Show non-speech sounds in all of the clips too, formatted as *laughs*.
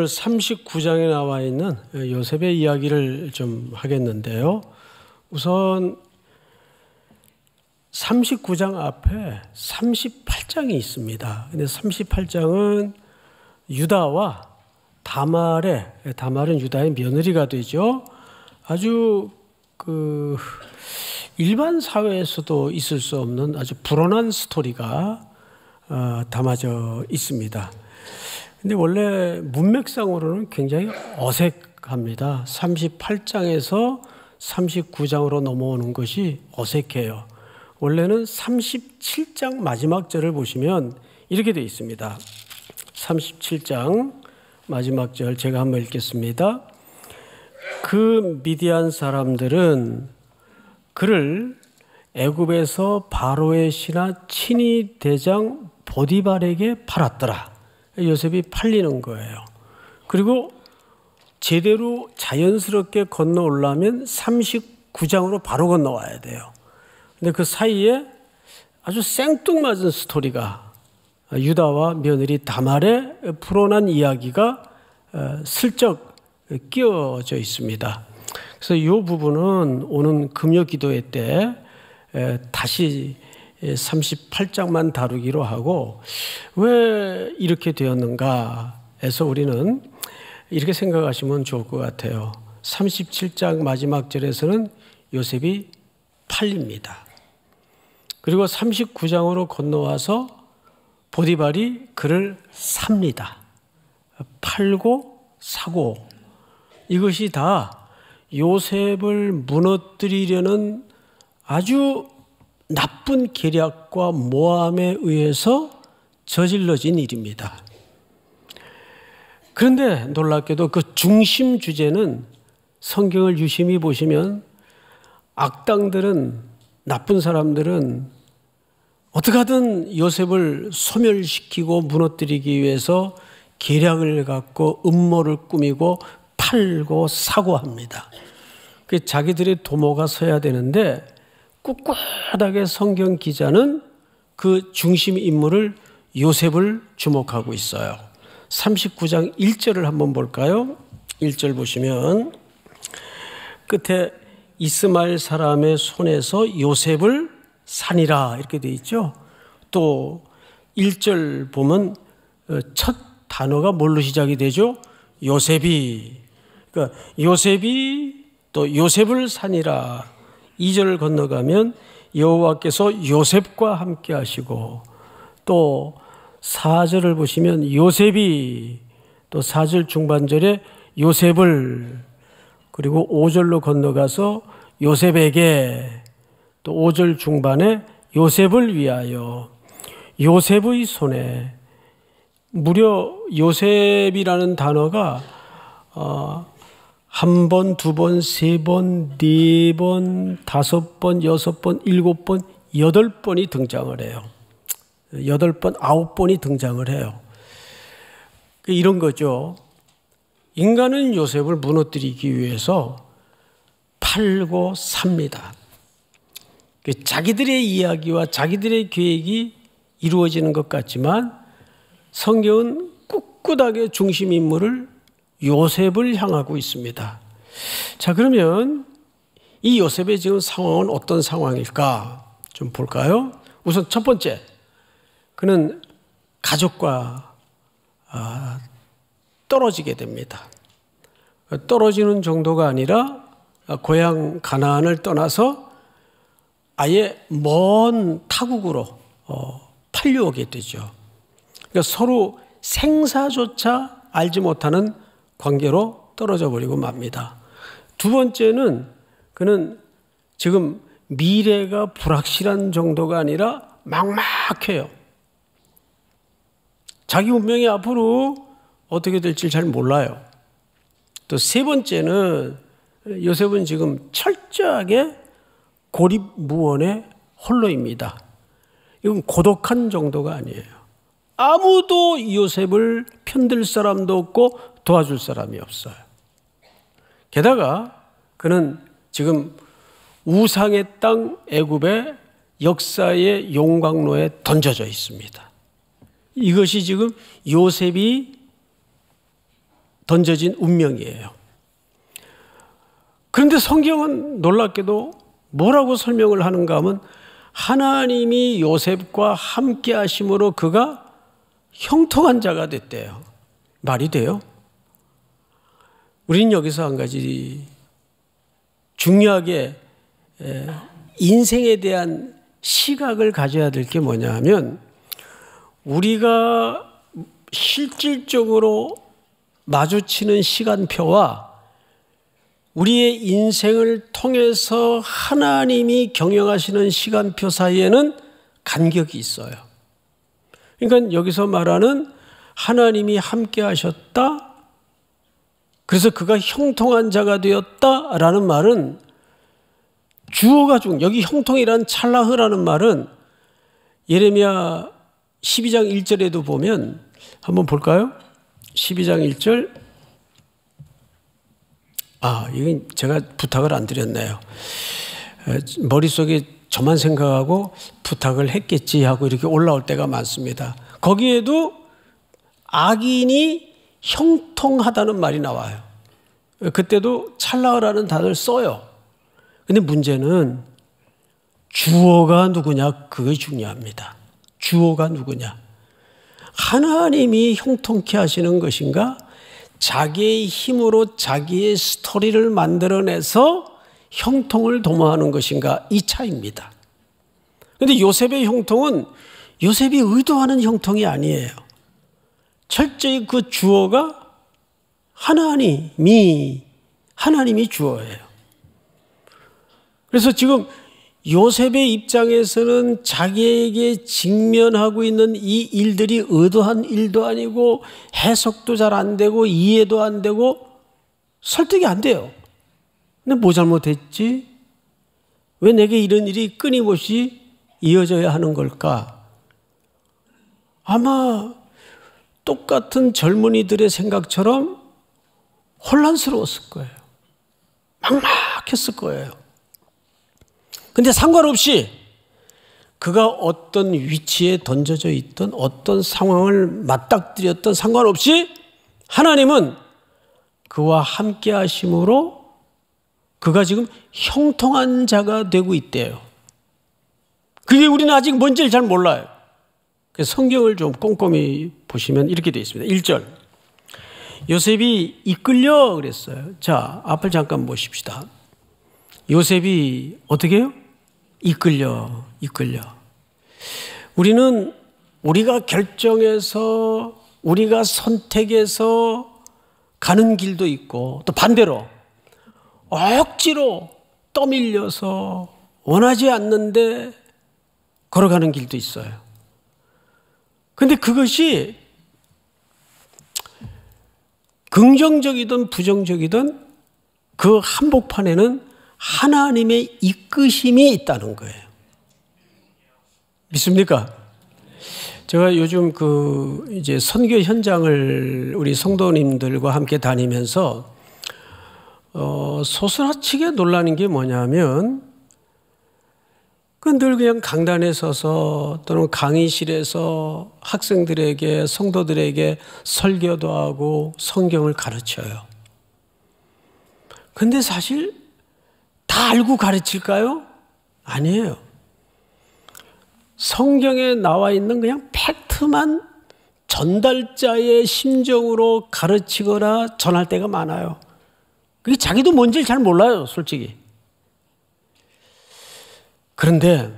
오늘 39장에 나와 있는 예, 요셉의 이야기를 좀 하겠는데요. 우선 39장 앞에 38장이 있습니다. 근데 38장은 유다와 다말의 예, 다말은 유다의 며느리가 되죠. 아주 그 일반 사회에서도 있을 수 없는 아주 불온한 스토리가 아, 담아져 있습니다. 근데 원래 문맥상으로는 굉장히 어색합니다. 38장에서 39장으로 넘어오는 것이 어색해요. 원래는 37장 마지막 절을 보시면 이렇게 되어 있습니다. 37장 마지막 절 제가 한번 읽겠습니다. 그 미디안 사람들은 그를 애굽에서 바로의 신하 친위 대장 보디발에게 팔았더라. 요셉이 팔리는 거예요. 그리고 제대로 자연스럽게 건너 올라면 39장으로 바로 건너와야 돼요. 근데 그 사이에 아주 생뚱맞은 스토리가 유다와 며느리 다말의 불어난 이야기가 어, 슬쩍 끼어져 있습니다. 그래서 이 부분은 오는 금요 기도회 때 다시 38장만 예, 다루기로 하고 왜 이렇게 되었는가 에서 우리는 이렇게 생각하시면 좋을 것 같아요. 37장 마지막 절에서는 요셉이 팔립니다. 그리고 39장으로 건너와서 보디발이 그를 삽니다. 팔고 사고 이것이 다 요셉을 무너뜨리려는 아주 나쁜 계략과 모함에 의해서 저질러진 일입니다. 그런데 놀랍게도 그 중심 주제는 성경을 유심히 보시면 악당들은 나쁜 사람들은 어떻게 하든 요셉을 소멸시키고 무너뜨리기 위해서 계략을 갖고 음모를 꾸미고 팔고 사고합니다. 그 자기들의 도모가 서야 되는데 꿋꿋하게 성경 기자는 그 중심 인물을 요셉을 주목하고 있어요. 39장 1절을 한번 볼까요? 1절 보시면 끝에 이스마엘 사람의 손에서 요셉을 산이라 이렇게 돼 있죠. 또 1절 보면 어, 첫 단어가 뭘로 시작이 되죠? 요셉이. 그러니까 요셉이 또 요셉을 산이라 2절을 건너가면 여호와께서 요셉과 함께 하시고 또 4절을 보시면 요셉이 또 4절 중반절에 요셉을 그리고 5절로 건너가서 요셉에게 또 5절 중반에 요셉을 위하여 요셉의 손에 무려 요셉이라는 단어가 어, 한 번, 두 번, 세 번, 네 번, 다섯 번, 여섯 번, 일곱 번, 여덟 번이 등장을 해요. 여덟 번, 아홉 번이 등장을 해요. 그 이런 거죠. 인간은 요셉을 무너뜨리기 위해서 팔고 삽니다. 그 자기들의 이야기와 자기들의 계획이 이루어지는 것 같지만 성경은 꿋꿋하게 중심인물을 요셉을 향하고 있습니다. 자, 그러면 이 요셉의 지금 상황은 어떤 상황일까? 좀 볼까요? 우선 첫 번째, 그는 가족과 아, 떨어지게 됩니다. 떨어지는 정도가 아니라 고향 가나을 떠나서 아예 먼 타국으로 어, 팔려오게 되죠. 그러니까 서로 생사조차 알지 못하는 관계로 떨어져 버리고 맙니다. 두 번째는 그는 지금 미래가 불확실한 정도가 아니라 막막해요. 자기 운명이 앞으로 어떻게 될지 잘 몰라요. 또 세 번째는 요셉은 지금 철저하게 고립무원의 홀로입니다. 이건 고독한 정도가 아니에요. 아무도 요셉을 편들 사람도 없고 도와줄 사람이 없어요. 게다가 그는 지금 우상의 땅 애굽의 역사의 용광로에 던져져 있습니다. 이것이 지금 요셉이 던져진 운명이에요. 그런데 성경은 놀랍게도 뭐라고 설명을 하는가 하면 하나님이 요셉과 함께 하심으로 그가 형통한 자가 됐대요. 말이 돼요? 우리는 여기서 한 가지 중요하게 인생에 대한 시각을 가져야 될 게 뭐냐 하면 우리가 실질적으로 마주치는 시간표와 우리의 인생을 통해서 하나님이 경영하시는 시간표 사이에는 간격이 있어요. 그러니까 여기서 말하는 하나님이 함께 하셨다, 그래서 그가 형통한 자가 되었다라는 말은 주어가 중 여기 형통이란 찰라흐라는 말은 예레미야 12장 1절에도 보면 한번 볼까요? 12장 1절 아, 이건 제가 부탁을 안 드렸네요. 머릿속에 저만 생각하고 부탁을 했겠지 하고 이렇게 올라올 때가 많습니다. 거기에도 악인이 형통하다는 말이 나와요. 그때도 찰나으라는 단어를 써요. 근데 문제는 주어가 누구냐 그게 중요합니다. 주어가 누구냐? 하나님이 형통케 하시는 것인가? 자기의 힘으로 자기의 스토리를 만들어내서 형통을 도모하는 것인가? 이 차입니다. 그런데 요셉의 형통은 요셉이 의도하는 형통이 아니에요. 철저히 그 주어가 하나님이, 하나님이 주어예요. 그래서 지금 요셉의 입장에서는 자기에게 직면하고 있는 이 일들이 의도한 일도 아니고 해석도 잘 안 되고 이해도 안 되고 설득이 안 돼요. 근데 뭐 잘못했지? 왜 내게 이런 일이 끊임없이 이어져야 하는 걸까? 아마 똑같은 젊은이들의 생각처럼 혼란스러웠을 거예요. 막막했을 거예요. 근데 상관없이 그가 어떤 위치에 던져져 있던 어떤 상황을 맞닥뜨렸던 상관없이 하나님은 그와 함께 하심으로 그가 지금 형통한 자가 되고 있대요. 그게 우리는 아직 뭔지를 잘 몰라요. 성경을 좀 꼼꼼히 보시면 이렇게 되어 있습니다. 1절. 요셉이 이끌려 그랬어요. 자, 앞을 잠깐 보십시다. 요셉이 어떻게 해요? 이끌려, 이끌려. 우리는 우리가 결정해서 우리가 선택해서 가는 길도 있고 또 반대로 억지로 떠밀려서 원하지 않는데 걸어가는 길도 있어요. 근데 그것이 긍정적이든 부정적이든 그 한복판에는 하나님의 이끄심이 있다는 거예요. 믿습니까? 제가 요즘 그 이제 선교 현장을 우리 성도님들과 함께 다니면서 어, 소스라치게 놀라는 게 뭐냐면 그건 늘 그냥 강단에 서서 또는 강의실에서 학생들에게 성도들에게 설교도 하고 성경을 가르쳐요. 근데 사실 다 알고 가르칠까요? 아니에요. 성경에 나와 있는 그냥 팩트만 전달자의 심정으로 가르치거나 전할 때가 많아요. 그게 자기도 뭔지를 잘 몰라요, 솔직히. 그런데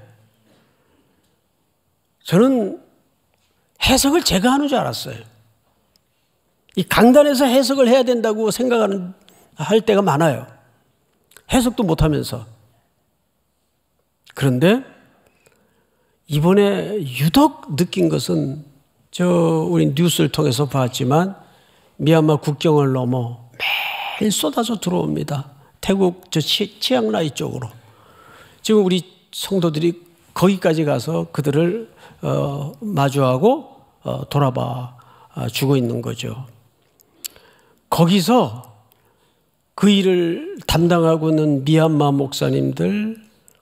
저는 해석을 제가 하는 줄 알았어요. 이 강단에서 해석을 해야 된다고 생각하는 할 때가 많아요. 해석도 못 하면서. 그런데 이번에 유독 느낀 것은 저 우리 뉴스를 통해서 봤지만 미얀마 국경을 넘어 매일 쏟아져 들어옵니다. 태국 저 치, 치앙라이 쪽으로. 지금 우리 성도들이 거기까지 가서 그들을 어, 마주하고 어, 돌아봐 아, 주고 있는 거죠. 거기서 그 일을 담당하고 있는 미얀마 목사님들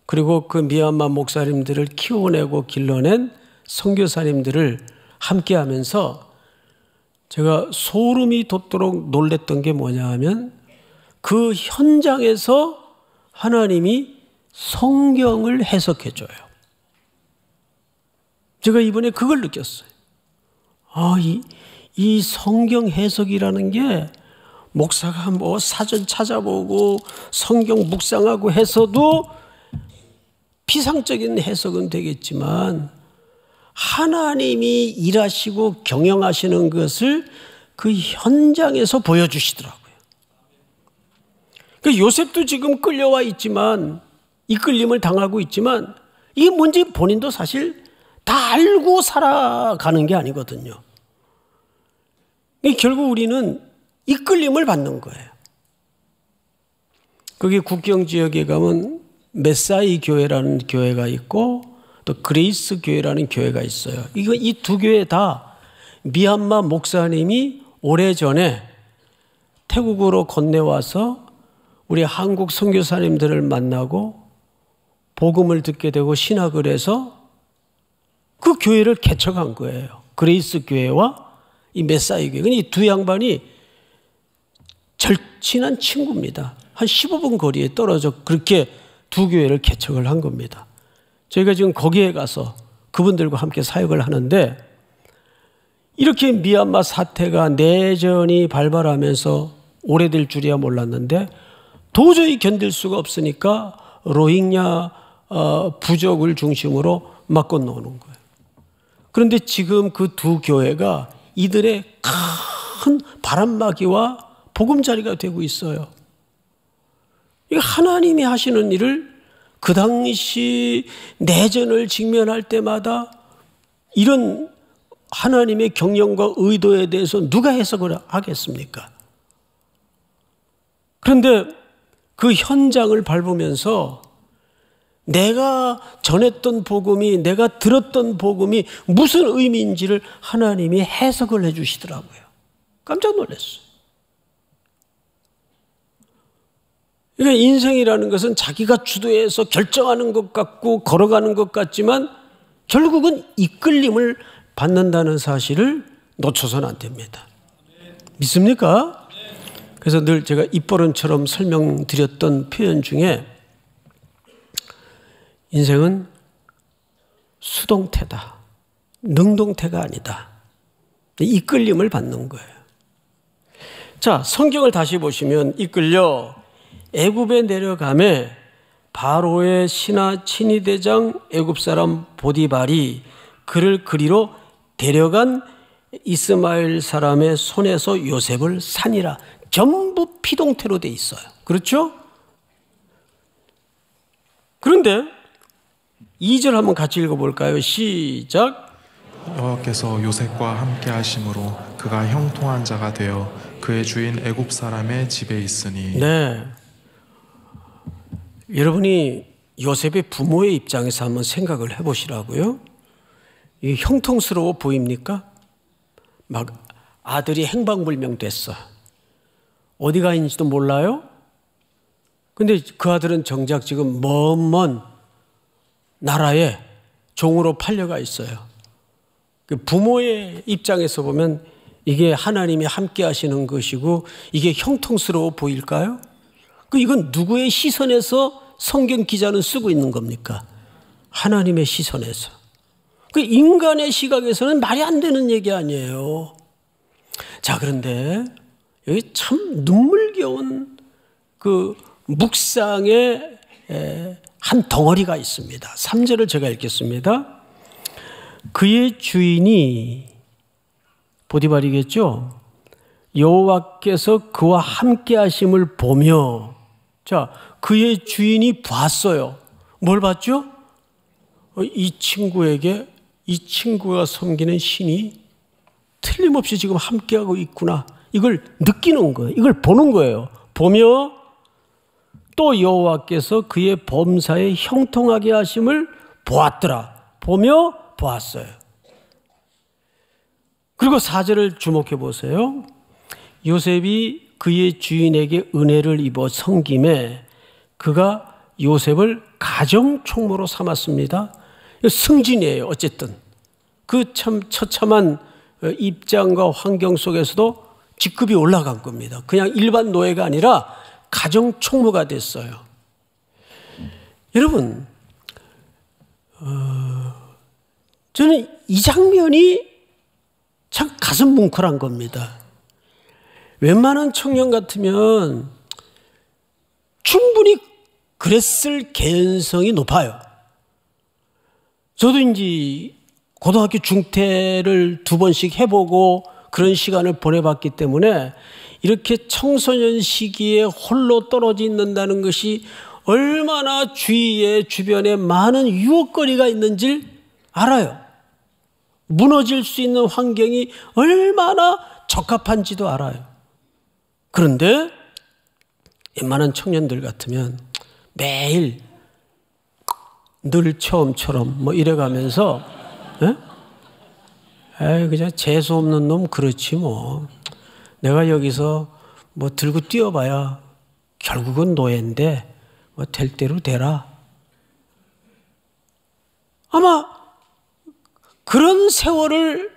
그리고 그 미얀마 목사님들을 키워내고 길러낸 성교사님들을 함께하면서 제가 소름이 돋도록 놀랬던 게 뭐냐 하면 그 현장에서 하나님이 성경을 해석해줘요. 제가 이번에 그걸 느꼈어요. 아, 이, 이 성경 해석이라는 게 목사가 뭐 사전 찾아보고 성경 묵상하고 해서도 피상적인 해석은 되겠지만 하나님이 일하시고 경영하시는 것을 그 현장에서 보여주시더라고요. 그러니까 요셉도 지금 끌려와 있지만 이끌림을 당하고 있지만 이게 뭔지 본인도 사실 다 알고 살아가는 게 아니거든요. 결국 우리는 이끌림을 받는 거예요. 거기 국경 지역에 가면 메사이 교회라는 교회가 있고 또 그레이스 교회라는 교회가 있어요. 이거 이 두 교회 다 미얀마 목사님이 오래전에 태국으로 건네와서 우리 한국 선교사님들을 만나고 복음을 듣게 되고 신학을 해서 그 교회를 개척한 거예요. 그레이스 교회와 이 메사이 교회. 이 두 양반이 절친한 친구입니다. 한 15분 거리에 떨어져 그렇게 두 교회를 개척을 한 겁니다. 저희가 지금 거기에 가서 그분들과 함께 사역을 하는데 이렇게 미얀마 사태가 내전이 발발하면서 오래될 줄이야 몰랐는데 도저히 견딜 수가 없으니까 로힝야 어, 부족을 중심으로 맞고노는 거예요. 그런데 지금 그 두 교회가 이들의 큰 바람막이와 복음자리가 되고 있어요. 이 하나님이 하시는 일을 그 당시 내전을 직면할 때마다 이런 하나님의 경영과 의도에 대해서 누가 해석을 하겠습니까? 그런데 그 현장을 밟으면서 내가 전했던 복음이 내가 들었던 복음이 무슨 의미인지를 하나님이 해석을 해 주시더라고요. 깜짝 놀랐어요. 그러니까 인생이라는 것은 자기가 주도해서 결정하는 것 같고 걸어가는 것 같지만 결국은 이끌림을 받는다는 사실을 놓쳐서안 됩니다. 믿습니까? 그래서 늘 제가 입버릇처럼 설명드렸던 표현 중에 인생은 수동태다. 능동태가 아니다. 이끌림을 받는 거예요. 자, 성경을 다시 보시면 이끌려 애굽에 내려가매 바로의 신하 친위 대장 애굽 사람 보디발이 그를 그리로 데려간 이스마엘 사람의 손에서 요셉을 산이라 전부 피동태로 돼 있어요. 그렇죠? 그런데 2절 한번 같이 읽어볼까요? 시작. 여호와께서 요셉과 함께 하심으로 그가 형통한 자가 되어 그의 주인 애굽 사람의 집에 있으니. 네. 여러분이 요셉의 부모의 입장에서 한번 생각을 해보시라고요. 이 형통스러워 보입니까? 막 아들이 행방불명 됐어. 어디 가 있는지도 몰라요? 근데 그 아들은 정작 지금 먼먼 나라에 종으로 팔려가 있어요. 그 부모의 입장에서 보면 이게 하나님이 함께 하시는 것이고 이게 형통스러워 보일까요? 그 이건 누구의 시선에서 성경 기자는 쓰고 있는 겁니까? 하나님의 시선에서. 그 인간의 시각에서는 말이 안 되는 얘기 아니에요. 자, 그런데 여기 참 눈물겨운 그 묵상의 한 덩어리가 있습니다. 3절을 제가 읽겠습니다. 그의 주인이 보디발이겠죠. 여호와께서 그와 함께 하심을 보며 자, 그의 주인이 봤어요. 뭘 봤죠? 어, 이 친구에게 이 친구가 섬기는 신이 틀림없이 지금 함께하고 있구나. 이걸 느끼는 거예요. 이걸 보는 거예요. 보며 또 여호와께서 그의 범사에 형통하게 하심을 보았더라. 보며 보았어요. 그리고 사절을 주목해 보세요. 요셉이 그의 주인에게 은혜를 입어 섬김에 그가 요셉을 가정총무로 삼았습니다. 승진이에요. 어쨌든 그 참 처참한 입장과 환경 속에서도 직급이 올라간 겁니다. 그냥 일반 노예가 아니라 가정 총무가 됐어요. 여러분, 어, 저는 이 장면이 참 가슴 뭉클한 겁니다. 웬만한 청년 같으면 충분히 그랬을 개연성이 높아요. 저도 이제 고등학교 중퇴를 두 번씩 해보고 그런 시간을 보내봤기 때문에 이렇게 청소년 시기에 홀로 떨어져 있는다는 것이 얼마나 주위에 주변에 많은 유혹거리가 있는지 알아요. 무너질 수 있는 환경이 얼마나 적합한지도 알아요. 그런데 웬만한 청년들 같으면 매일 늘 처음처럼 뭐 이래가면서 에? 예? 에이 그냥 재수없는 놈 그렇지 뭐 내가 여기서 뭐 들고 뛰어봐야 결국은 노예인데 뭐 될 대로 되라. 아마 그런 세월을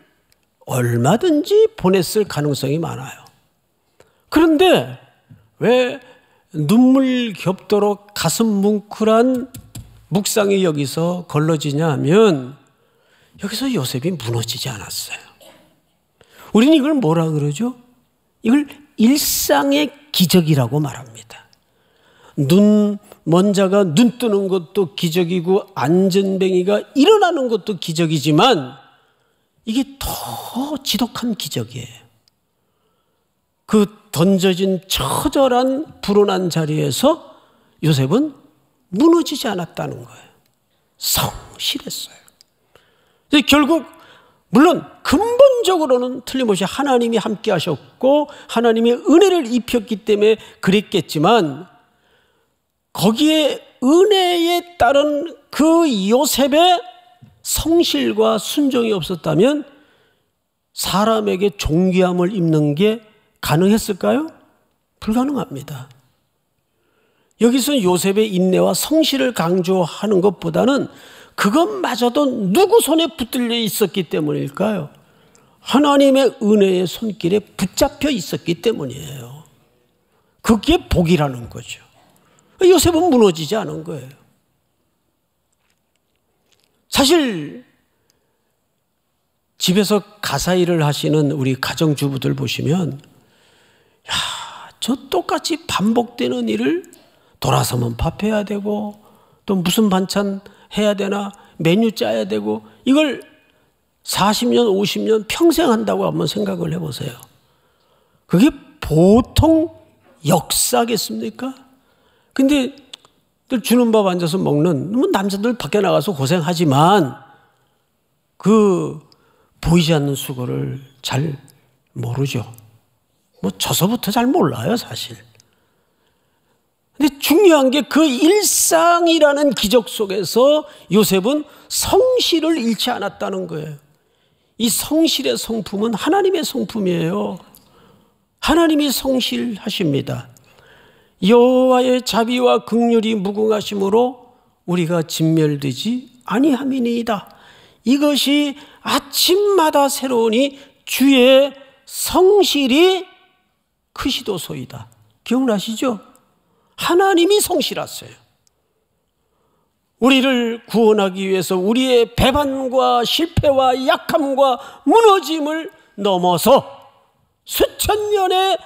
얼마든지 보냈을 가능성이 많아요. 그런데 왜 눈물 겹도록 가슴 뭉클한 묵상이 여기서 걸러지냐 하면 여기서 요셉이 무너지지 않았어요. 우리는 이걸 뭐라 그러죠? 이걸 일상의 기적이라고 말합니다. 눈 먼자가 눈 뜨는 것도 기적이고 안전뱅이가 일어나는 것도 기적이지만 이게 더 지독한 기적이에요. 그 던져진 처절한 불온한 자리에서 요셉은 무너지지 않았다는 거예요. 성실했어요. 결국 물론 근본적으로는 틀림없이 하나님이 함께 하셨고 하나님이 은혜를 입혔기 때문에 그랬겠지만 거기에 은혜에 따른 그 요셉의 성실과 순종이 없었다면 사람에게 존귀함을 입는 게 가능했을까요? 불가능합니다. 여기서 요셉의 인내와 성실을 강조하는 것보다는 그것마저도 누구 손에 붙들려 있었기 때문일까요? 하나님의 은혜의 손길에 붙잡혀 있었기 때문이에요. 그게 복이라는 거죠. 요셉은 무너지지 않은 거예요. 사실 집에서 가사 일을 하시는 우리 가정주부들 보시면 야, 저 똑같이 반복되는 일을 돌아서면 밥해야 되고 또 무슨 반찬 해야 되나 메뉴 짜야 되고 이걸 40년, 50년 평생 한다고 한번 생각을 해보세요. 그게 보통 역사겠습니까? 근데 늘 주는 밥 앉아서 먹는 뭐 남자들 밖에 나가서 고생하지만 그 보이지 않는 수고를 잘 모르죠. 뭐 저서부터 잘 몰라요, 사실. 근데 중요한 게 그 일상이라는 기적 속에서 요셉은 성실을 잃지 않았다는 거예요. 이 성실의 성품은 하나님의 성품이에요. 하나님이 성실하십니다. 여호와의 자비와 긍휼이 무궁하심으로 우리가 진멸되지 아니함이니이다. 이것이 아침마다 새로우니 주의 성실이 크시도소이다. 기억나시죠? 하나님이 성실하세요. 우리를 구원하기 위해서 우리의 배반과 실패와 약함과 무너짐을 넘어서 수천 년의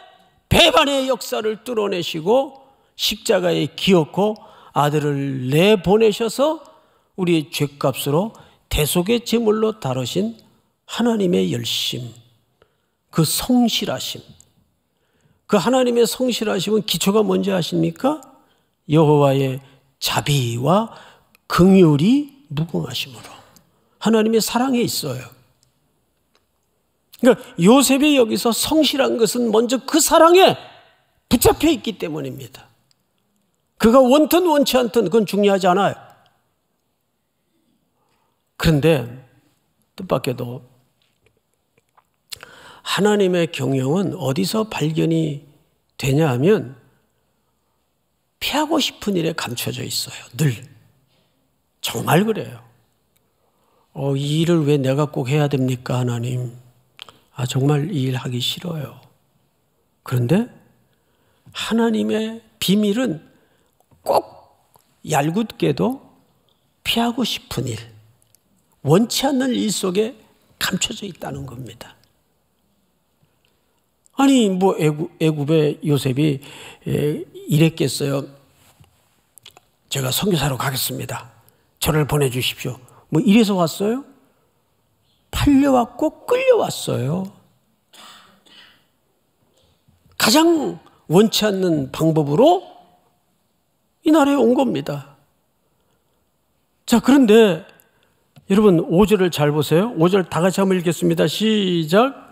배반의 역사를 뚫어내시고 십자가에 기어코 아들을 내보내셔서 우리의 죄값으로 대속의 제물로 다루신 하나님의 열심, 그 성실하심, 그 하나님의 성실하심은 기초가 뭔지 아십니까? 여호와의 자비와 긍휼이 무궁하심으로 하나님의 사랑에 있어요. 그러니까 요셉이 여기서 성실한 것은 먼저 그 사랑에 붙잡혀 있기 때문입니다. 그가 원튼 원치 않든 그건 중요하지 않아요. 그런데 뜻밖에도 하나님의 경영은 어디서 발견이 되냐 하면 피하고 싶은 일에 감춰져 있어요. 늘. 정말 그래요. 어, 이 일을 왜 내가 꼭 해야 됩니까, 하나님? 아, 정말 이 일 하기 싫어요. 그런데 하나님의 비밀은 꼭 얄궂게도 피하고 싶은 일, 원치 않는 일 속에 감춰져 있다는 겁니다. 아니 뭐 애굽, 애굽의 요셉이 이랬겠어요. 제가 선교사로 가겠습니다. 저를 보내주십시오. 뭐 이래서 왔어요? 팔려왔고 끌려왔어요. 가장 원치 않는 방법으로 이 나라에 온 겁니다. 자, 그런데 여러분 5절을 잘 보세요. 5절 다 같이 한번 읽겠습니다. 시작.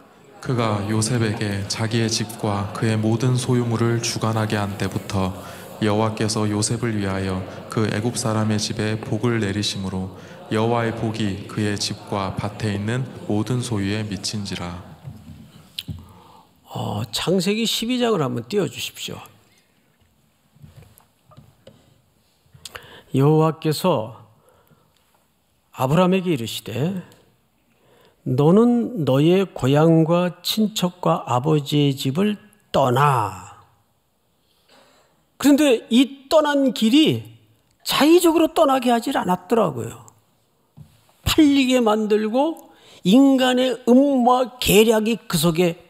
그가 요셉에게 자기의 집과 그의 모든 소유물을 주관하게 한 때부터 여호와께서 요셉을 위하여 그 애굽 사람의 집에 복을 내리심으로 여호와의 복이 그의 집과 밭에 있는 모든 소유에 미친지라. 어, 창세기 12장을 한번 띄워 주십시오. 여호와께서 아브라함에게 이르시되 너는 너의 고향과 친척과 아버지의 집을 떠나. 그런데 이 떠난 길이 자의적으로 떠나게 하질 않았더라고요. 팔리게 만들고 인간의 음모와 계략이 그 속에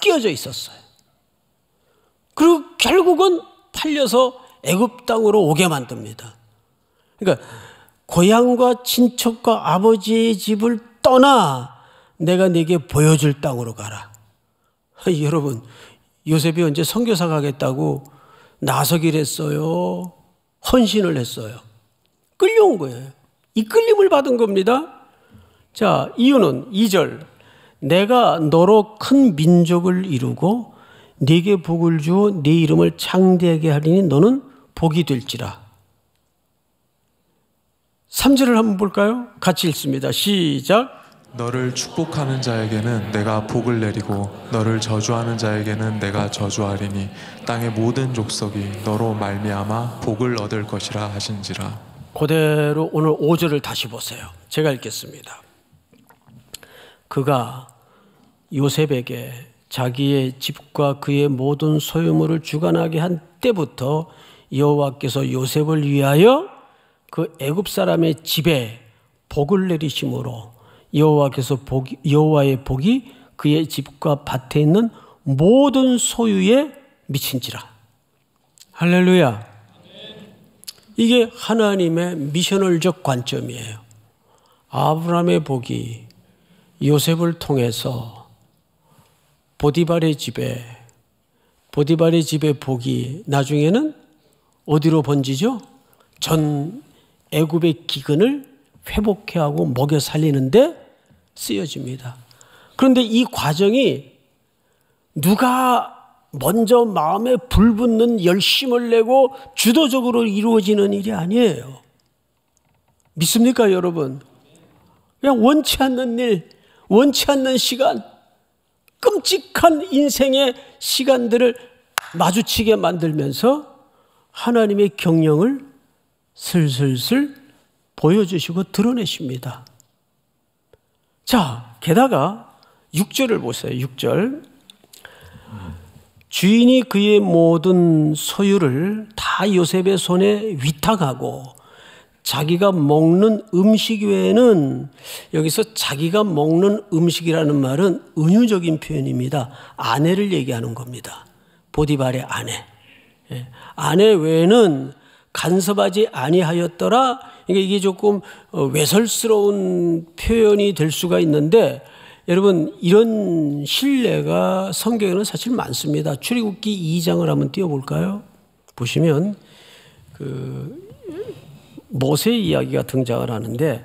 끼어져 있었어요. 그리고 결국은 팔려서 애굽 땅으로 오게 만듭니다. 그러니까 고향과 친척과 아버지의 집을 떠나 내가 네게 보여줄 땅으로 가라. *laughs* 여러분 요셉이 언제 선교사 가겠다고 나서길 했어요. 헌신을 했어요. 끌려온 거예요. 이끌림을 받은 겁니다. 자, 이유는 2절. 내가 너로 큰 민족을 이루고 네게 복을 주어 네 이름을 창대하게 하리니 너는 복이 될지라. 3절을 한번 볼까요? 같이 읽습니다. 시작. 너를 축복하는 자에게는 내가 복을 내리고 너를 저주하는 자에게는 내가 저주하리니 땅의 모든 족속이 너로 말미암아 복을 얻을 것이라 하신지라. 그대로 오늘 5절을 다시 보세요. 제가 읽겠습니다. 그가 요셉에게 자기의 집과 그의 모든 소유물을 주관하게 한 때부터 여호와께서 요셉을 위하여 그 애굽 사람의 집에 복을 내리심으로 여호와께서 복 여호와의 복이 그의 집과 밭에 있는 모든 소유에 미친지라. 할렐루야. 이게 하나님의 미셔널적 관점이에요. 아브라함의 복이 요셉을 통해서 보디발의 집에 보디발의 집의 복이 나중에는 어디로 번지죠? 전 애굽의 기근을 회복해하고 먹여 살리는데 쓰여집니다. 그런데 이 과정이 누가 먼저 마음에 불붙는 열심을 내고 주도적으로 이루어지는 일이 아니에요. 믿습니까, 여러분? 그냥 원치 않는 일, 원치 않는 시간, 끔찍한 인생의 시간들을 마주치게 만들면서 하나님의 경영을 슬슬슬 보여주시고 드러내십니다. 자, 게다가 6절을 보세요. 6절. 주인이 그의 모든 소유를 다 요셉의 손에 위탁하고 자기가 먹는 음식 외에는 여기서 자기가 먹는 음식이라는 말은 은유적인 표현입니다. 아내를 얘기하는 겁니다. 보디발의 아내. 예, 아내 외에는 간섭하지 아니하였더라. 그러니까 이게 조금 어, 외설스러운 표현이 될 수가 있는데 여러분 이런 신뢰가 성경에는 사실 많습니다. 출애굽기 2장을 한번 띄워볼까요? 보시면 그 모세 이야기가 등장을 하는데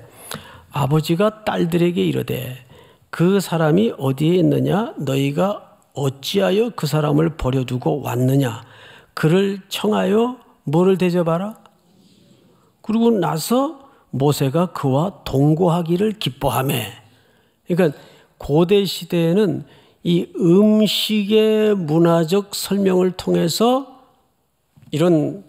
아버지가 딸들에게 이르되 그 사람이 어디에 있느냐 너희가 어찌하여 그 사람을 버려두고 왔느냐 그를 청하여 뭐를 대접하라? 그리고 나서 모세가 그와 동거하기를 기뻐함에. 그러니까 고대 시대에는 이 음식의 문화적 설명을 통해서 이런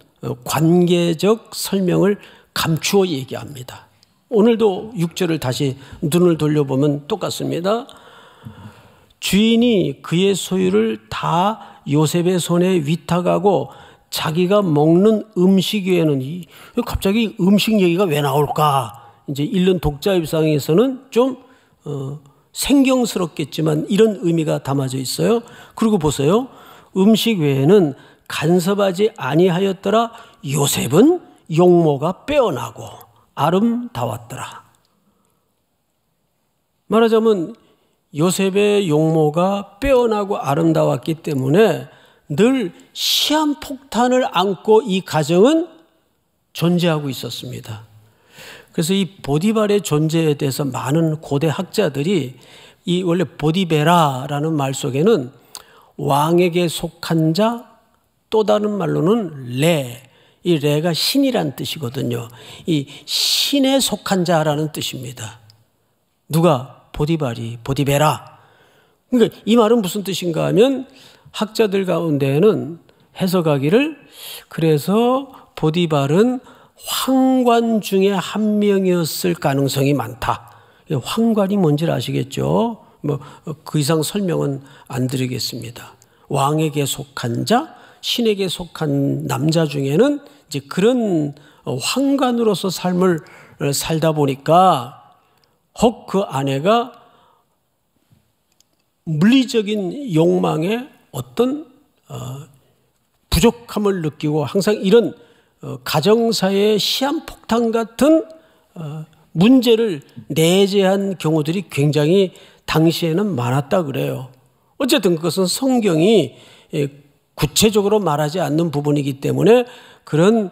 관계적 설명을 감추어 얘기합니다. 오늘도 6절을 다시 눈을 돌려보면 똑같습니다. 주인이 그의 소유를 다 요셉의 손에 위탁하고 자기가 먹는 음식 외 에는 갑자기 음식 얘기가 왜 나올까? 이제 읽는 독자 입장에서는 좀 어, 생경스럽겠지만 이런 의미가 담아져 있어요. 그리고 보세요. 음식 외에는 간섭하지 아니하였더라 요셉은 용모가 빼어나고 아름다웠더라. 말하자면 요셉의 용모가 빼어나고 아름다웠기 때문에 늘 시한 폭탄을 안고 이 가정은 존재하고 있었습니다. 그래서 이 보디발의 존재에 대해서 많은 고대 학자들이 이 원래 보디베라라는 말 속에는 왕에게 속한 자, 또 다른 말로는 레, 이 레가 신이란 뜻이거든요. 이 신에 속한 자라는 뜻입니다. 누가 보디발이 보디베라. 그러니까 이 말은 무슨 뜻인가 하면 학자들 가운데에는 해석하기를 그래서 보디발은 황관 중에 한 명이었을 가능성이 많다. 예, 황관이 뭔지 아시겠죠? 뭐그 어, 이상 설명은 안 드리겠습니다. 왕에게 속한 자, 신에게 속한 남자 중에는 이제 그런 어, 황관으로서 삶을 어, 살다 보니까 혹 그 아내가 물리적인 욕망에 어떤 어, 부족함을 느끼고 항상 이런 어, 가정사의 시한폭탄 같은 어, 문제를 내재한 경우들이 굉장히 당시에는 많았다 그래요. 어쨌든 그것은 성경이 예, 구체적으로 말하지 않는 부분이기 때문에 그런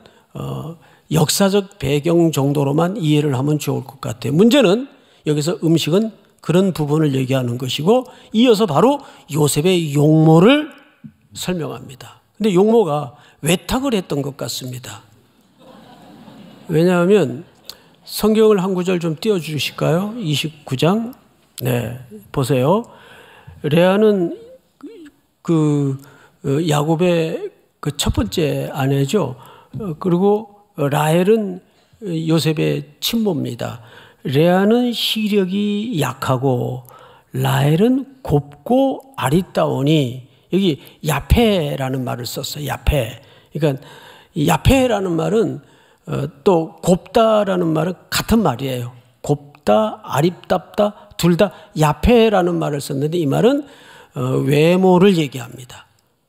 역사적 배경 정도로만 이해를 하면 좋을 것 같아요. 문제는 여기서 음식은 그런 부분을 얘기하는 것이고 이어서 바로 요셉의 용모를 설명합니다. 근데 용모가 외탁을 했던 것 같습니다. 왜냐하면 성경을 한 구절 좀 띄워 주실까요? 29장. 네. 보세요. 레아는 그, 그 야곱의 그 첫 번째 아내죠. 그리고 라헬은 요셉의 친모입니다. 레아는 시력이 약하고 라헬은 곱고 아리따우니 여기 야페라는 말을 썼어요. 야페. 그러니까 야페라는 말은 어, 또 곱다라는 말은 같은 말이에요. 곱다, 아리답다둘 다 야페라는 말을 썼는데 이 말은 어, 외모를 얘기합니다.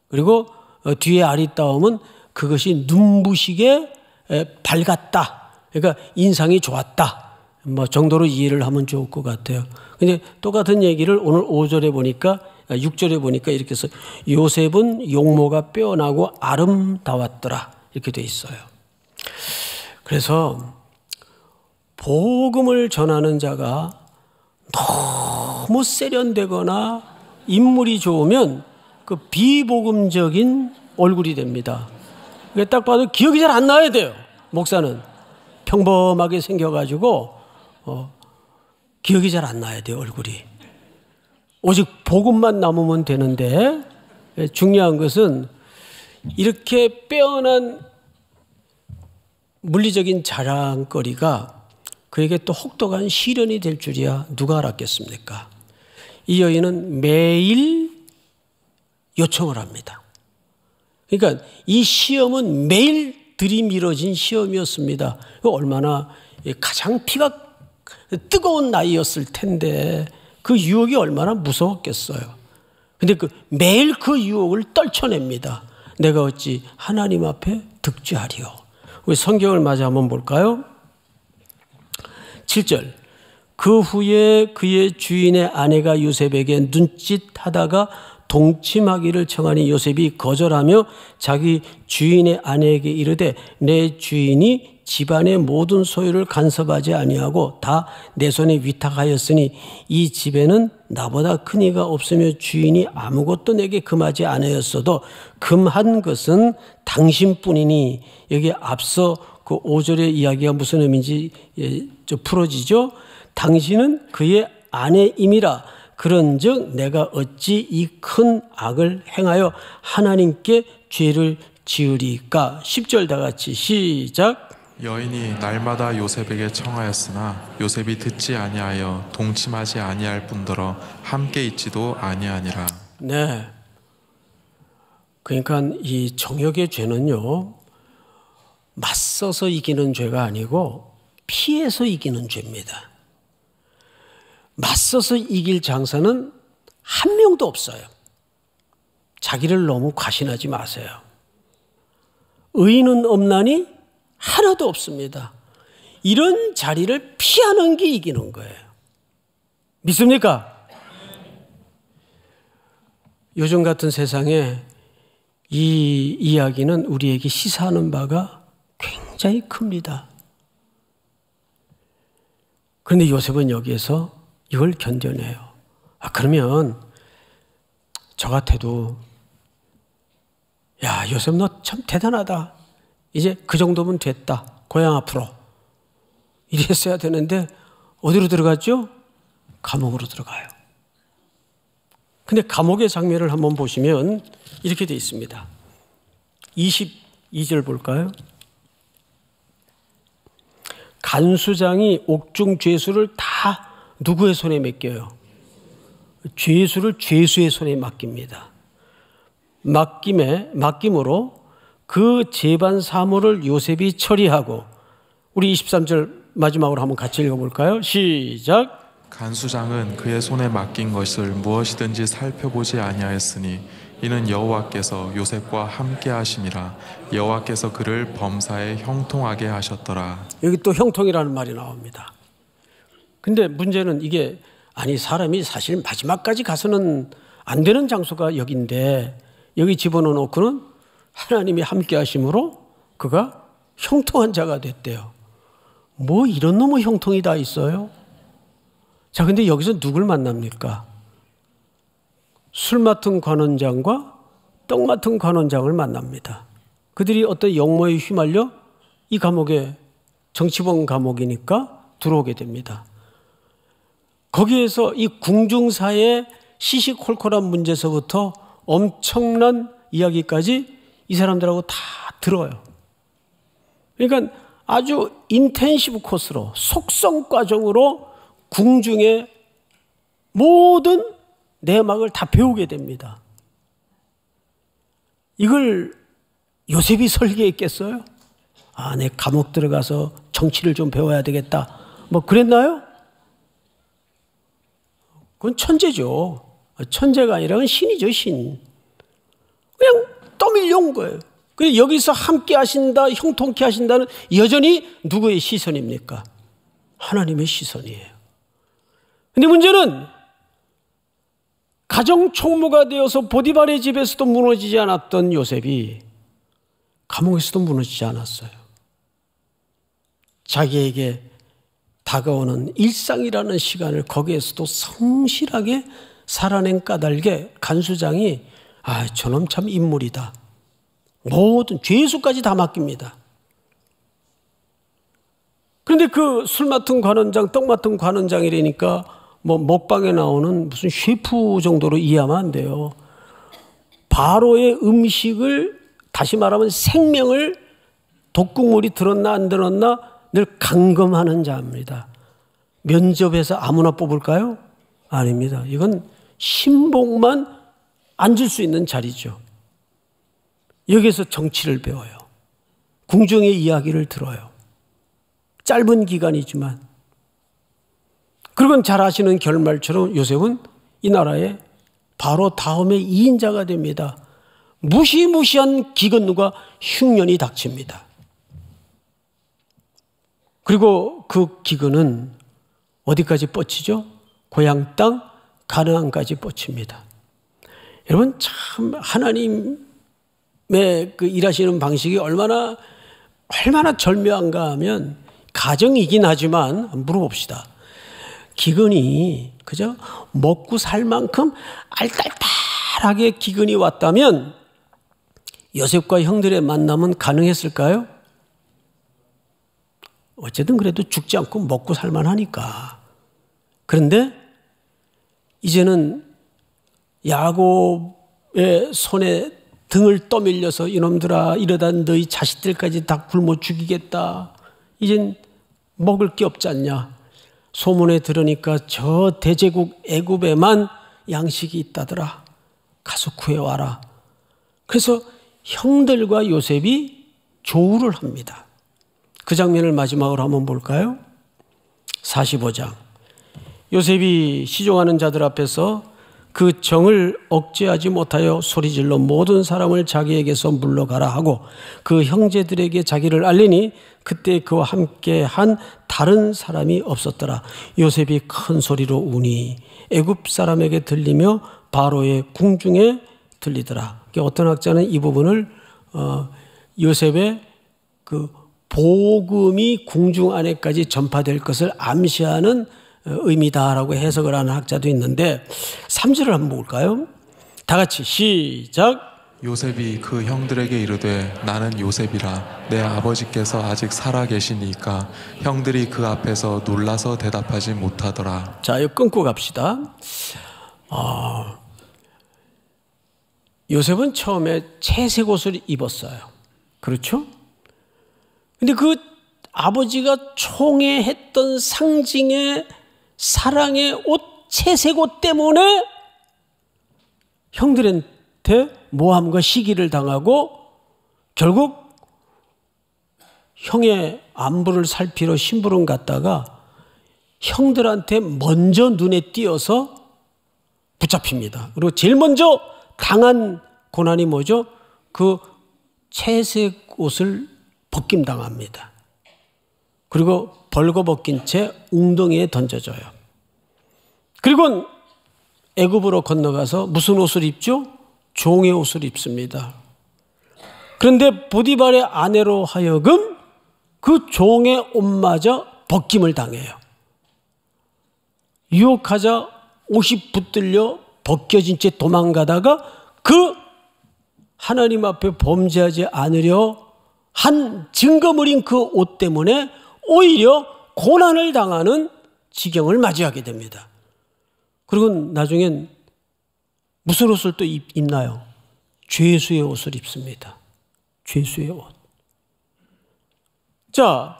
그리고 어, 뒤에 아리따움은 그것이 눈부시게 밝았다. 그러니까 인상이 좋았다. 뭐 정도로 이해를 하면 좋을 것 같아요. 근데 똑같은 얘기를 오늘 5절에 보니까 6절에 아, 보니까 이렇게 써 요셉은 용모가 빼어나고 아름다웠더라 이렇게 돼 있어요. 그래서 복음을 전하는 자가 너무 세련되거나 인물이 좋으면 그 비복음적인 얼굴이 됩니다. 딱 봐도 기억이 잘 안 나야 돼요. 목사는 평범하게 생겨가지고 어, 기억이 잘 안 나야 돼요, 얼굴이. 오직 복음만 남으면 되는데 예, 중요한 것은 이렇게 빼어난 물리적인 자랑거리가 그에게 또 혹독한 시련이 될 줄이야 누가 알았겠습니까? 이 여인은 매일 요청을 합니다. 그러니까 이 시험은 매일 들이밀어진 시험이었습니다. 얼마나 예, 가장 피가 뜨거운 나이였을 텐데 그 유혹이 얼마나 무서웠겠어요. 근데 그 매일 그 유혹을 떨쳐냅니다. 내가 어찌 하나님 앞에 득죄하리요. 우리 성경을 맞아 한번 볼까요? 7절. 그 후에 그의 주인의 아내가 요셉에게 눈짓하다가 동침하기를 청하니 요셉이 거절하며 자기 주인의 아내에게 이르되 내 주인이 집안의 모든 소유를 간섭하지 아니하고 다 내 손에 위탁하였으니 이 집에는 나보다 큰 이가 없으며 주인이 아무것도 내게 금하지 않으였어도 금한 것은 당신뿐이니 여기 앞서 그 5절의 이야기가 무슨 의미인지 좀 예, 풀어지죠. 당신은 그의 아내임이라 그런즉 내가 어찌 이 큰 악을 행하여 하나님께 죄를 지으리까? 10절 다 같이 시작. 여인이 날마다 요셉에게 청하였으나 요셉이 듣지 아니하여 동침하지 아니할 뿐더러 함께 있지도 아니하니라. 네. 그러니까 이 정욕의 죄는요. 맞서서 이기는 죄가 아니고 피해서 이기는 죄입니다. 맞서서 이길 장사는 한 명도 없어요. 자기를 너무 과신하지 마세요. 의인은 없나니 하나도 없습니다. 이런 자리를 피하는 게 이기는 거예요. 믿습니까? 요즘 같은 세상에 이 이야기는 우리에게 시사하는 바가 굉장히 큽니다. 그런데 요셉은 여기에서 이걸 견뎌내요. 아, 그러면 저 같아도 야, 요셉 너 참 대단하다. 이제 그 정도면 됐다. 고향 앞으로. 이랬어야 되는데 어디로 들어갔죠? 감옥으로 들어가요. 근데 감옥의 장면을 한번 보시면 이렇게 되어 있습니다. 22절 볼까요? 간수장이 옥중 죄수를 다 누구의 손에 맡겨요? 죄수를 죄수의 손에 맡깁니다. 맡김에 맡김으로 그 재반 사물을 요셉이 처리하고 우리 23절 마지막으로 한번 같이 읽어볼까요? 시작. 간수장은 그의 손에 맡긴 것을 무엇이든지 살펴보지 아니하였으니 이는 여호와께서 요셉과 함께 하심이라 여호와께서 그를 범사에 형통하게 하셨더라. 여기 또 형통이라는 말이 나옵니다. 근데 문제는 이게 아니 사람이 사실 마지막까지 가서는 안 되는 장소가 여기인데 여기 집어넣어놓고는 하나님이 함께 하심으로 그가 형통한 자가 됐대요. 뭐 이런 놈의 형통이 다 있어요? 자, 근데 여기서 누굴 만납니까? 술 맡은 관원장과 떡 맡은 관원장을 만납니다. 그들이 어떤 영모에 휘말려 이 감옥에 정치범 감옥이니까 들어오게 됩니다. 거기에서 이 궁중사의 시시콜콜한 문제서부터 엄청난 이야기까지 이 사람들하고 다 들어요. 그러니까 아주 인텐시브 코스로 속성 과정으로 궁중의 모든 내막을 다 배우게 됩니다. 이걸 요셉이 설계했겠어요? 아, 내 감옥 들어가서 정치를 좀 배워야 되겠다. 뭐 그랬나요? 그건 천재죠. 천재가 아니라 신이죠, 신. 그냥 떠밀려온 거예요. 그래서 여기서 함께 하신다, 형통케 하신다는 여전히 누구의 시선입니까? 하나님의 시선이에요. 근데 문제는 가정 총무가 되어서 보디발의 집에서도 무너지지 않았던 요셉이 감옥에서도 무너지지 않았어요. 자기에게 다가오는 일상이라는 시간을 거기에서도 성실하게 살아낸 까닭에 간수장이 아, 저놈 참 인물이다. 모든 죄수까지 다 맡깁니다. 그런데 그 술 맡은 관원장, 떡 맡은 관원장이라니까 뭐 먹방에 나오는 무슨 셰프 정도로 이해하면 안 돼요. 바로의 음식을 다시 말하면 생명을 독극물이 들었나 안 들었나 늘 강검하는 자입니다. 면접에서 아무나 뽑을까요? 아닙니다. 이건 신복만 앉을 수 있는 자리죠. 여기서 정치를 배워요. 궁중의 이야기를 들어요. 짧은 기간이지만. 그러면 잘 아시는 결말처럼 요셉은 이 나라의 바로 다음의 2인자가 됩니다. 무시무시한 기근과 흉년이 닥칩니다. 그리고 그 기근은 어디까지 뻗치죠? 고향 땅 가나안까지 뻗칩니다. 여러분 참 하나님의 그 일하시는 방식이 얼마나 얼마나 절묘한가 하면 가정이긴 하지만 물어봅시다. 기근이 그죠? 먹고 살 만큼 알딸딸하게 기근이 왔다면 요셉과 형들의 만남은 가능했을까요? 어쨌든 그래도 죽지 않고 먹고 살만하니까. 그런데 이제는 야곱의 손에 등을 떠밀려서 이놈들아 이러다 너희 자식들까지 다 굶어 죽이겠다. 이젠 먹을 게 없지 않냐. 소문에 들으니까 저 대제국 애굽에만 양식이 있다더라. 가서 구해와라. 그래서 형들과 요셉이 조우를 합니다. 그 장면을 마지막으로 한번 볼까요? 45장. 요셉이 시종하는 자들 앞에서 그 정을 억제하지 못하여 소리질러 모든 사람을 자기에게서 물러가라 하고 그 형제들에게 자기를 알리니 그때 그와 함께 한 다른 사람이 없었더라. 요셉이 큰 소리로 우니 애굽 사람에게 들리며 바로의 궁중에 들리더라. 어떤 학자는 이 부분을 어, 요셉의 그 복음이 궁중 안에까지 전파될 것을 암시하는 의미다라고 해석을 하는 학자도 있는데 3절을 한번 볼까요? 다 같이 시작. 요셉이 그 형들에게 이르되 나는 요셉이라 내 아버지께서 아직 살아 계시니까 형들이 그 앞에서 놀라서 대답하지 못하더라. 자, 이 끊고 갑시다. 어, 요셉은 처음에 채색 옷을 입었어요. 그렇죠? 근데 그 아버지가 총애했던 상징의 사랑의 옷 채색 옷 때문에 형들한테 모함과 시기를 당하고 결국 형의 안부를 살피러 심부름 갔다가 형들한테 먼저 눈에 띄어서 붙잡힙니다. 그리고 제일 먼저 당한 고난이 뭐죠? 그 채색 옷을 벗김 당합니다. 그리고 벌거벗긴 채 웅덩이에 던져져요. 그리고 애굽으로 건너가서 무슨 옷을 입죠? 종의 옷을 입습니다. 그런데 보디발의 아내로 하여금 그 종의 옷마저 벗김을 당해요. 유혹하자 옷이 붙들려 벗겨진 채 도망가다가 그 하나님 앞에 범죄하지 않으려 한 증거물인 그 옷 때문에 오히려 고난을 당하는 지경을 맞이하게 됩니다. 그리고 나중엔 무슨 옷을 또 입, 입나요? 죄수의 옷을 입습니다. 죄수의 옷. 자,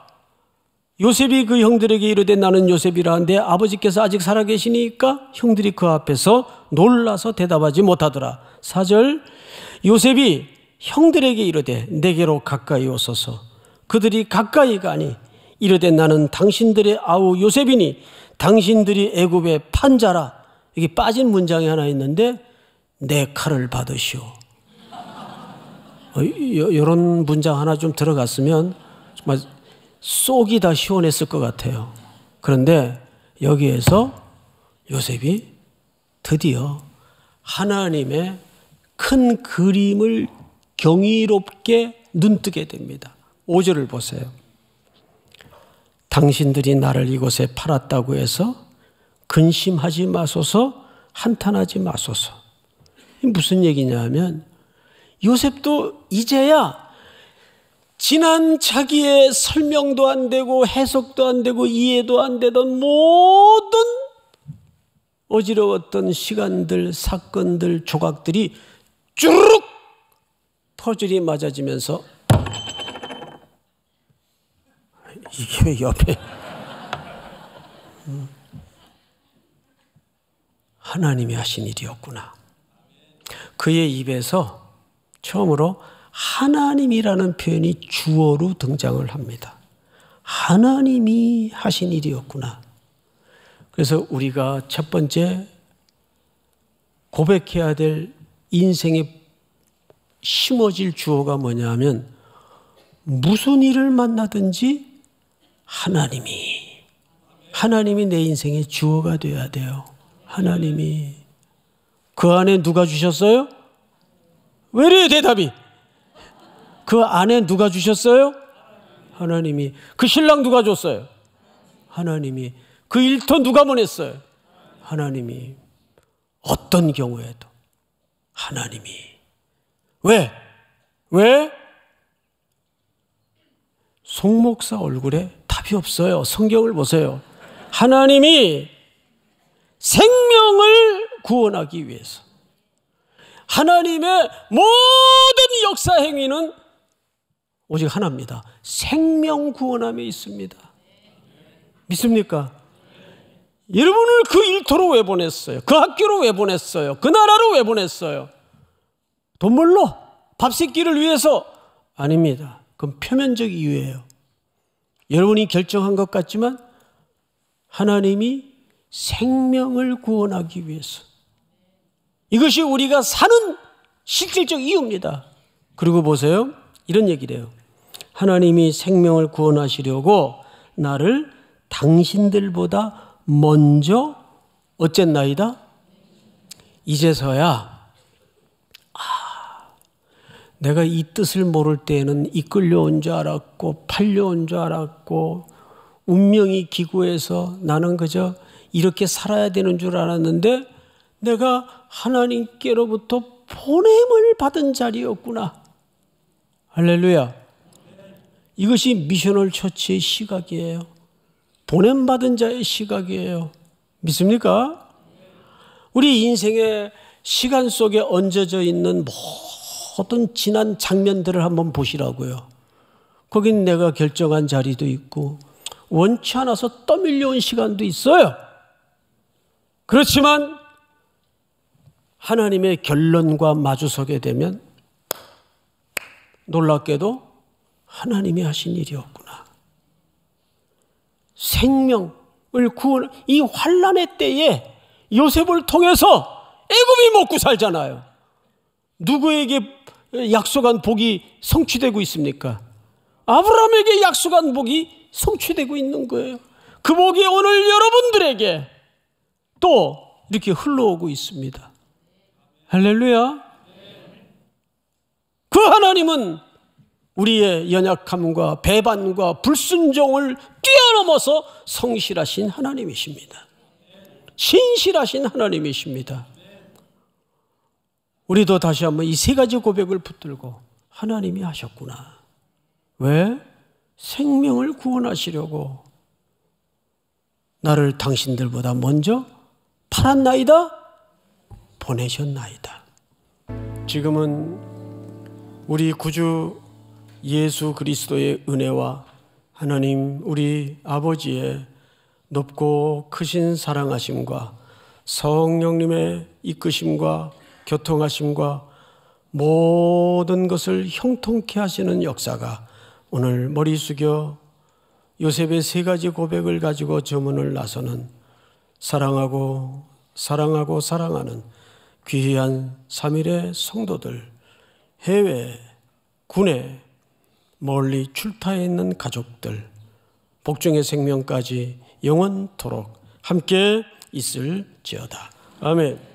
요셉이 그 형들에게 이르되 나는 요셉이라 한데 아버지께서 아직 살아계시니까 형들이 그 앞에서 놀라서 대답하지 못하더라. 4절 요셉이 형들에게 이르되 내게로 가까이 오소서. 그들이 가까이 가니 이르되 나는 당신들의 아우 요셉이니 당신들이 애굽의 판자라 여기 빠진 문장이 하나 있는데 내 칼을 받으시오. 이런 어, 문장 하나 좀 들어갔으면 정말 속이 다 시원했을 것 같아요. 그런데 여기에서 요셉이 드디어 하나님의 큰 그림을 경이롭게 눈뜨게 됩니다. 5절을 보세요. 당신들이 나를 이곳에 팔았다고 해서 근심하지 마소서 한탄하지 마소서. 무슨 얘기냐 하면 요셉도 이제야 지난 자기의 설명도 안 되고 해석도 안 되고 이해도 안 되던 모든 어지러웠던 시간들, 사건들, 조각들이 쭈르륵 퍼즐이 맞아지면서 이게 왜 옆에 하나님이 하신 일이었구나. 그의 입에서 처음으로 하나님이라는 표현이 주어로 등장을 합니다. 하나님이 하신 일이었구나. 그래서 우리가 첫 번째 고백해야 될 인생의 심어질 주어가 뭐냐면 무슨 일을 만나든지 하나님이 하나님이 내 인생의 주어가 되어야 돼요. 하나님이 그 안에 누가 주셨어요? 왜래 대답이 그 안에 누가 주셨어요? 하나님이 그 신랑 누가 줬어요? 하나님이 그 일터 누가 보냈어요? 하나님이 어떤 경우에도 하나님이 왜? 왜? 송목사 얼굴에 답이 없어요. 성경을 보세요. 하나님이 생명을 구원하기 위해서 하나님의 모든 역사 행위는 오직 하나입니다. 생명 구원함에 있습니다. 믿습니까? 여러분을 그 일터로 왜 보냈어요? 그 학교로 왜 보냈어요? 그 나라로 왜 보냈어요? 돈벌러밥 식기를 위해서 아닙니다. 그건 표면적 이유예요. 여러분이 결정한 것 같지만 하나님이 생명을 구원하기 위해서 이것이 우리가 사는 실질적 이유입니다. 그리고 보세요. 이런 얘기를 요 하나님이 생명을 구원하시려고 나를 당신들보다 먼저 어쨌나이다? 이제서야 내가 이 뜻을 모를 때에는 이끌려온 줄 알았고 팔려온 줄 알았고 운명이 기구해서 나는 그저 이렇게 살아야 되는 줄 알았는데 내가 하나님께로부터 보냄을 받은 자리였구나. 할렐루야. 이것이 미션을 처치의 시각이에요. 보냄받은 자의 시각이에요. 믿습니까? 우리 인생의 시간 속에 얹어져 있는 모든 모든 지난 장면들을 한번 보시라고요. 거긴 내가 결정한 자리도 있고 원치 않아서 떠밀려온 시간도 있어요. 그렇지만 하나님의 결론과 마주서게 되면 놀랍게도 하나님이 하신 일이었구나. 생명을 구원 이 환란의 때에 요셉을 통해서 애굽이 먹고 살잖아요. 누구에게 약속한 복이 성취되고 있습니까? 아브라함에게 약속한 복이 성취되고 있는 거예요. 그 복이 오늘 여러분들에게 또 이렇게 흘러오고 있습니다. 할렐루야. 그 하나님은 우리의 연약함과 배반과 불순종을 뛰어넘어서 성실하신 하나님이십니다. 신실하신 하나님이십니다. 우리도 다시 한번 이 세 가지 고백을 붙들고 하나님이 하셨구나. 왜? 생명을 구원하시려고 나를 당신들보다 먼저 팔았나이다? 보내셨나이다. 지금은 우리 구주 예수 그리스도의 은혜와 하나님 우리 아버지의 높고 크신 사랑하심과 성령님의 이끄심과 교통하심과 모든 것을 형통케 하시는 역사가 오늘 머리 숙여 요셉의 세 가지 고백을 가지고 저문을 나서는 사랑하고 사랑하고 사랑하는 귀한 3일의 성도들, 해외, 군에, 멀리 출타해 있는 가족들, 복종의 생명까지 영원토록 함께 있을지어다. 아멘.